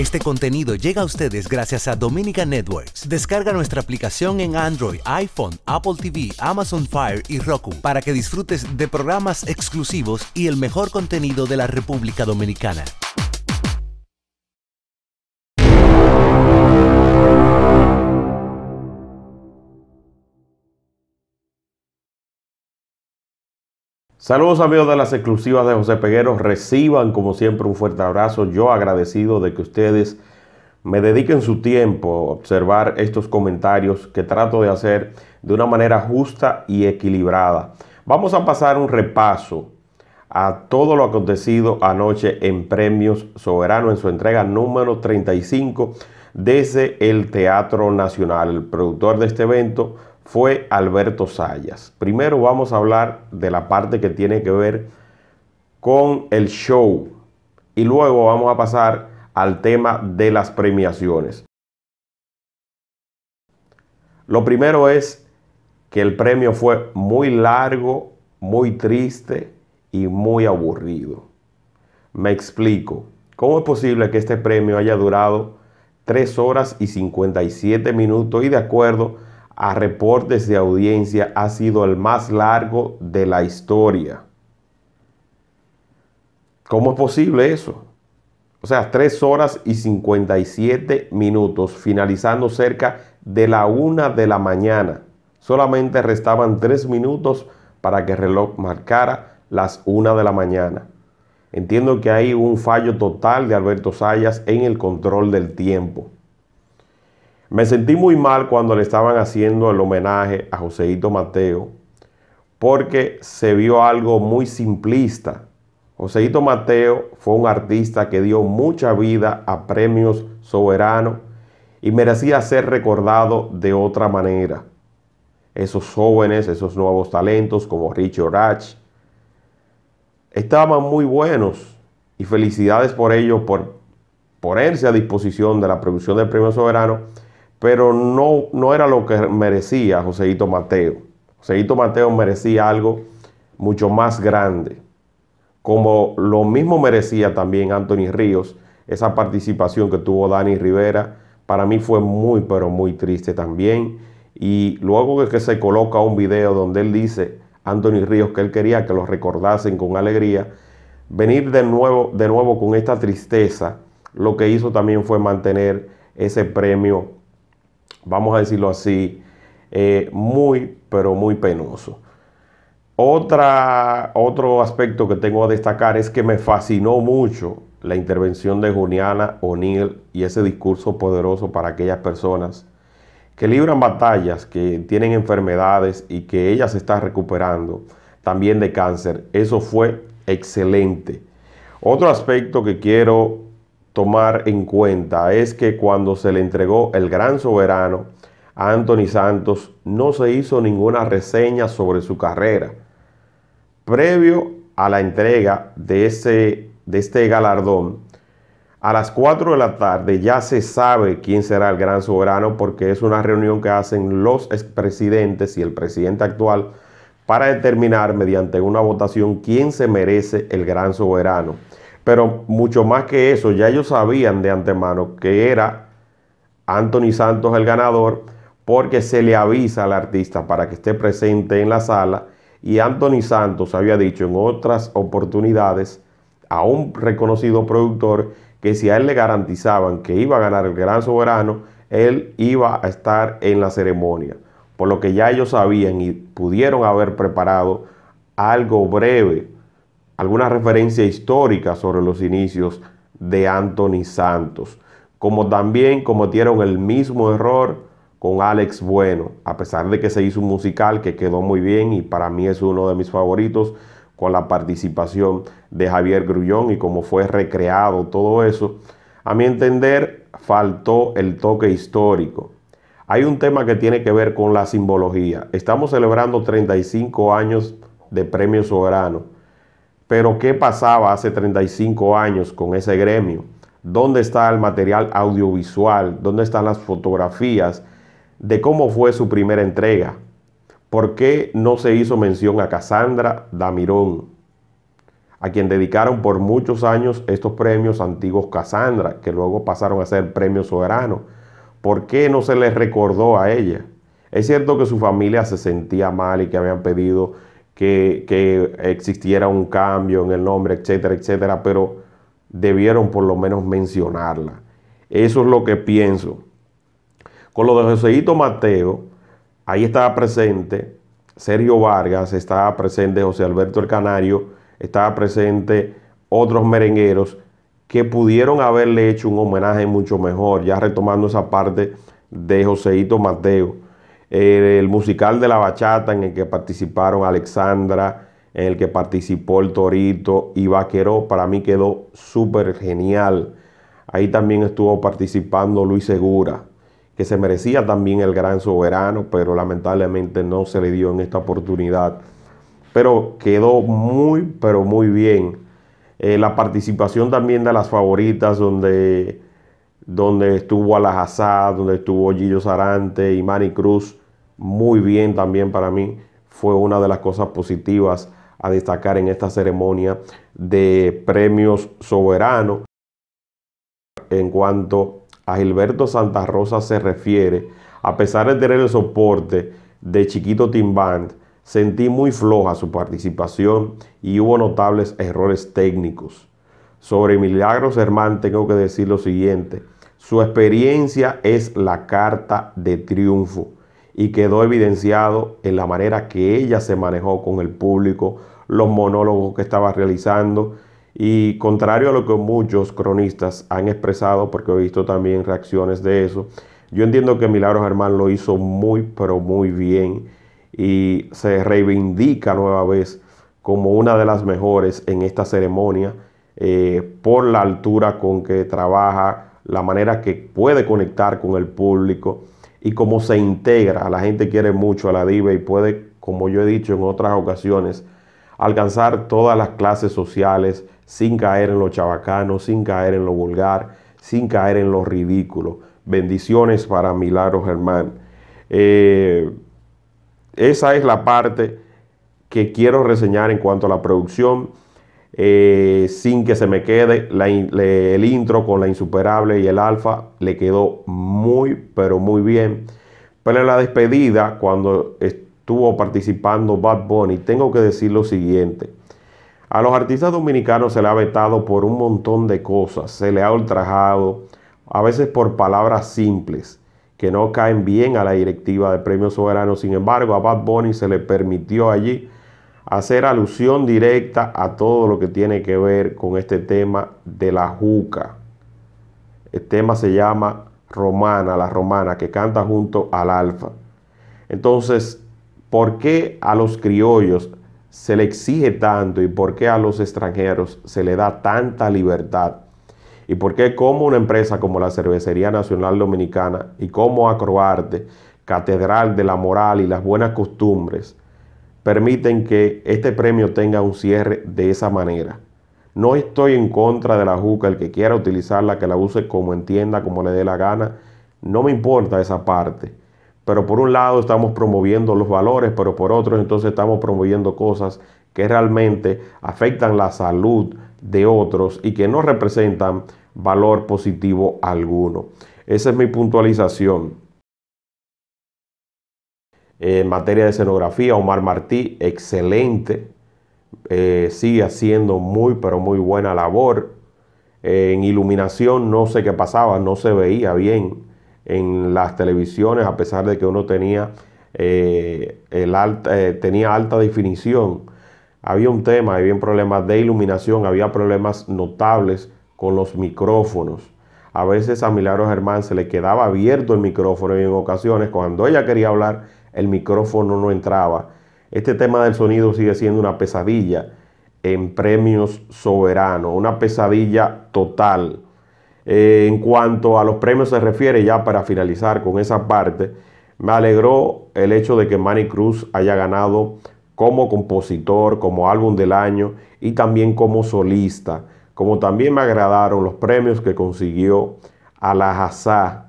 Este contenido llega a ustedes gracias a Dominica Networks. Descarga nuestra aplicación en Android, iPhone, Apple TV, Amazon Fire y Roku para que disfrutes de programas exclusivos y el mejor contenido de la República Dominicana. Saludos amigos de las exclusivas de José Peguero. Reciban como siempre un fuerte abrazo. Yo agradecido de que ustedes me dediquen su tiempo a observar estos comentarios que trato de hacer de una manera justa y equilibrada. Vamos a pasar un repaso a todo lo acontecido anoche en Premios Soberano en su entrega número 35 desde el Teatro Nacional. El productor de este evento fue Alberto Sayas. Primero vamos a hablar de la parte que tiene que ver con el show y luego vamos a pasar al tema de las premiaciones. Lo primero es que el premio fue muy largo, muy triste y muy aburrido. Me explico, ¿cómo es posible que este premio haya durado 3 horas y 57 minutos y de acuerdo a reportes de audiencia ha sido el más largo de la historia. ¿Cómo es posible eso? O sea, 3 horas y 57 minutos, finalizando cerca de la 1 de la mañana. Solamente restaban 3 minutos para que el reloj marcara las 1 de la mañana. Entiendo que hay un fallo total de Alberto Sayas en el control del tiempo. Me sentí muy mal cuando le estaban haciendo el homenaje a Joseito Mateo porque se vio algo muy simplista. Joseito Mateo fue un artista que dio mucha vida a premios soberanos y merecía ser recordado de otra manera. Esos jóvenes, esos nuevos talentos como Richie Orach, estaban muy buenos y felicidades por ello, por ponerse a disposición de la producción del Premio Soberano pero no, no era lo que merecía Joseito Mateo. Joseito Mateo merecía algo mucho más grande, como lo mismo merecía también Anthony Ríos, esa participación que tuvo Dani Rivera, para mí fue muy, pero muy triste también. Y luego que se coloca un video donde él dice, Anthony Ríos, que él quería que lo recordasen con alegría, venir de nuevo, de nuevo con esta tristeza, lo que hizo también fue mantener ese premio vamos a decirlo así, eh, muy, pero muy penoso. Otra, otro aspecto que tengo a destacar es que me fascinó mucho la intervención de Juliana O'Neill y ese discurso poderoso para aquellas personas que libran batallas, que tienen enfermedades y que ella se está recuperando también de cáncer. Eso fue excelente. Otro aspecto que quiero tomar en cuenta es que cuando se le entregó el gran soberano, a Anthony Santos no se hizo ninguna reseña sobre su carrera. Previo a la entrega de, ese, de este galardón, a las 4 de la tarde ya se sabe quién será el gran soberano porque es una reunión que hacen los expresidentes y el presidente actual para determinar mediante una votación quién se merece el gran soberano. Pero mucho más que eso, ya ellos sabían de antemano que era Anthony Santos el ganador porque se le avisa al artista para que esté presente en la sala y Anthony Santos había dicho en otras oportunidades a un reconocido productor que si a él le garantizaban que iba a ganar el Gran Soberano, él iba a estar en la ceremonia. Por lo que ya ellos sabían y pudieron haber preparado algo breve alguna referencia histórica sobre los inicios de Anthony Santos, como también cometieron el mismo error con Alex Bueno, a pesar de que se hizo un musical que quedó muy bien y para mí es uno de mis favoritos, con la participación de Javier Grullón y cómo fue recreado todo eso, a mi entender faltó el toque histórico. Hay un tema que tiene que ver con la simbología. Estamos celebrando 35 años de Premio Soberano pero ¿qué pasaba hace 35 años con ese gremio? ¿Dónde está el material audiovisual? ¿Dónde están las fotografías de cómo fue su primera entrega? ¿Por qué no se hizo mención a Cassandra Damirón, a quien dedicaron por muchos años estos premios antiguos Cassandra, que luego pasaron a ser premios soberanos? ¿Por qué no se les recordó a ella? Es cierto que su familia se sentía mal y que habían pedido que, existiera un cambio en el nombre, etcétera, etcétera, pero debieron por lo menos mencionarla. Eso es lo que pienso. Con lo de Joseito Mateo, ahí estaba presente Sergio Vargas, estaba presente José Alberto El Canario, estaba presente otros merengueros que pudieron haberle hecho un homenaje mucho mejor, ya retomando esa parte de Joseito Mateo el musical de la bachata en el que participaron Alexandra, en el que participó el Torito y Vaqueró, para mí quedó súper genial. Ahí también estuvo participando Luis Segura, que se merecía también el gran soberano, pero lamentablemente no se le dio en esta oportunidad. Pero quedó muy, pero muy bien. Eh, la participación también de las favoritas, donde, donde estuvo Alajazá, donde estuvo Gillo Sarante, Manny Cruz, muy bien también para mí. Fue una de las cosas positivas a destacar en esta ceremonia de premios soberano. En cuanto a Gilberto Santa Rosa se refiere, a pesar de tener el soporte de Chiquito Timbán, sentí muy floja su participación y hubo notables errores técnicos. Sobre Milagros Herman, tengo que decir lo siguiente, su experiencia es la carta de triunfo y quedó evidenciado en la manera que ella se manejó con el público, los monólogos que estaba realizando y contrario a lo que muchos cronistas han expresado, porque he visto también reacciones de eso, yo entiendo que Milagros Germán lo hizo muy, pero muy bien y se reivindica nueva vez como una de las mejores en esta ceremonia eh, por la altura con que trabaja, la manera que puede conectar con el público y cómo se integra. La gente quiere mucho a la diva y puede, como yo he dicho en otras ocasiones, alcanzar todas las clases sociales sin caer en lo chabacano, sin caer en lo vulgar, sin caer en lo ridículo. Bendiciones para Milagro Germán. Eh, esa es la parte que quiero reseñar en cuanto a la producción. Eh, sin que se me quede el intro con la insuperable y el alfa. Le quedó muy, pero muy bien. Pero en la despedida, cuando estuvo participando Bad Bunny, tengo que decir lo siguiente. A los artistas dominicanos se le ha vetado por un montón de cosas, se le ha ultrajado, a veces por palabras simples que no caen bien a la directiva de Premio Soberano. Sin embargo, a Bad Bunny se le permitió allí hacer alusión directa a todo lo que tiene que ver con este tema de la juca. El tema se llama Romana, la romana, que canta junto al alfa. Entonces, ¿por qué a los criollos se le exige tanto y por qué a los extranjeros se le da tanta libertad? ¿Y por qué como una empresa como la Cervecería Nacional Dominicana y como Acroarte, Catedral de la Moral y las Buenas Costumbres, permiten que este premio tenga un cierre de esa manera. No estoy en contra de la juca, el que quiera utilizarla, que la use como entienda, como le dé la gana. No me importa esa parte. Pero por un lado estamos promoviendo los valores, pero por otro entonces estamos promoviendo cosas que realmente afectan la salud de otros y que no representan valor positivo alguno. Esa es mi puntualización en materia de escenografía, Omar Martí, excelente. Eh, sigue haciendo muy, pero muy buena labor. Eh, en iluminación no sé qué pasaba, no se veía bien en las televisiones, a pesar de que uno tenía, eh, el alta, tenía alta definición. Había un tema, había un problema de iluminación, había problemas notables con los micrófonos. A veces a Milagros Germán se le quedaba abierto el micrófono y en ocasiones cuando ella quería hablar el micrófono no entraba. Este tema del sonido sigue siendo una pesadilla en premios soberanos, una pesadilla total. Eh, en cuanto a los premios se refiere, ya para finalizar con esa parte, me alegró el hecho de que Manny Cruz haya ganado como compositor, como álbum del año y también como solista, como también me agradaron los premios que consiguió a la Alajazá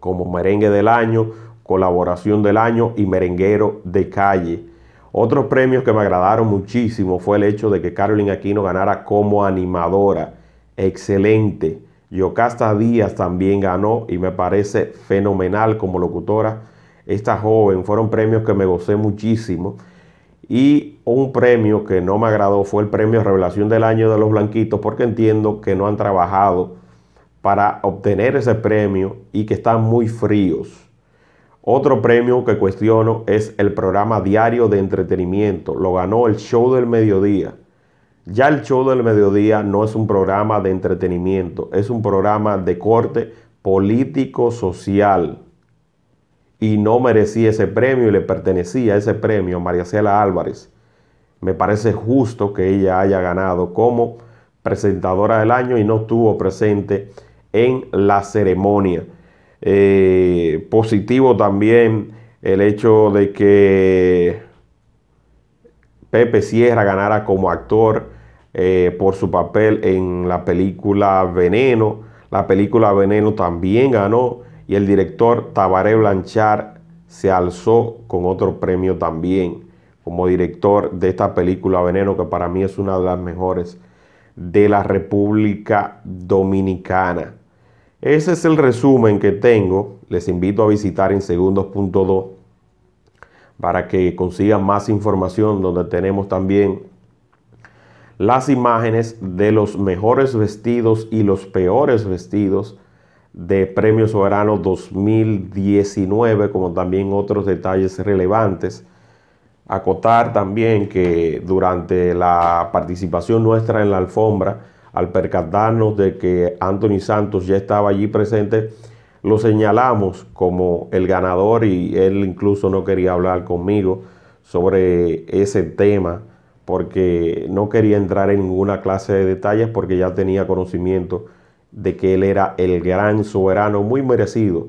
como merengue del año, colaboración del año y merenguero de calle. Otros premios que me agradaron muchísimo fue el hecho de que Carolina Aquino ganara como animadora. Excelente. Yocasta Díaz también ganó y me parece fenomenal como locutora. Esta joven fueron premios que me gocé muchísimo. Y un premio que no me agradó fue el premio Revelación del Año de los Blanquitos, porque entiendo que no han trabajado para obtener ese premio y que están muy fríos. Otro premio que cuestiono es el programa diario de entretenimiento. Lo ganó el show del mediodía. Ya el show del mediodía no es un programa de entretenimiento, es un programa de corte político-social. Y no merecía ese premio y le pertenecía ese premio a María Cela Álvarez. Me parece justo que ella haya ganado como presentadora del año y no estuvo presente en la ceremonia. Eh, positivo también el hecho de que Pepe Sierra ganara como actor eh, por su papel en la película Veneno. La película Veneno también ganó y el director Tabaré Blanchard se alzó con otro premio también como director de esta película Veneno, que para mí es una de las mejores de la República Dominicana. Ese es el resumen que tengo. Les invito a visitar en segundos.do para que consigan más información donde tenemos también las imágenes de los mejores vestidos y los peores vestidos de Premio Soberano 2019, como también otros detalles relevantes. Acotar también que durante la participación nuestra en la alfombra, al percatarnos de que Anthony Santos ya estaba allí presente, lo señalamos como el ganador y él incluso no quería hablar conmigo sobre ese tema porque no quería entrar en ninguna clase de detalles porque ya tenía conocimiento de que él era el gran soberano muy merecido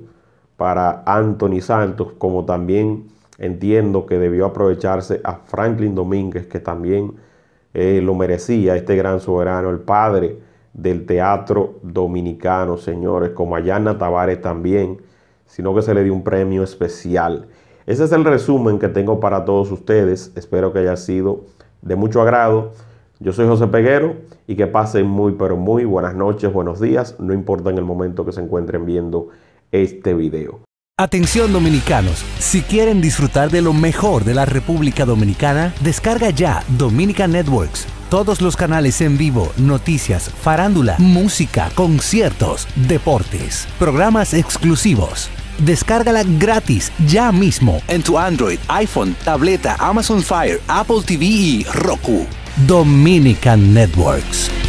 para Anthony Santos, como también entiendo que debió aprovecharse a Franklin Domínguez, que también eh, lo merecía este gran soberano, el padre del teatro dominicano, señores, como Ayanna Tavares también, sino que se le dio un premio especial. Ese es el resumen que tengo para todos ustedes. Espero que haya sido de mucho agrado. Yo soy José Peguero y que pasen muy, pero muy buenas noches, buenos días, no importa en el momento que se encuentren viendo este video. Atención dominicanos, si quieren disfrutar de lo mejor de la República Dominicana, descarga ya Dominica Networks. Todos los canales en vivo, noticias, farándula, música, conciertos, deportes, programas exclusivos. Descárgala gratis ya mismo en tu Android, iPhone, tableta, Amazon Fire, Apple TV y Roku. Dominican Networks.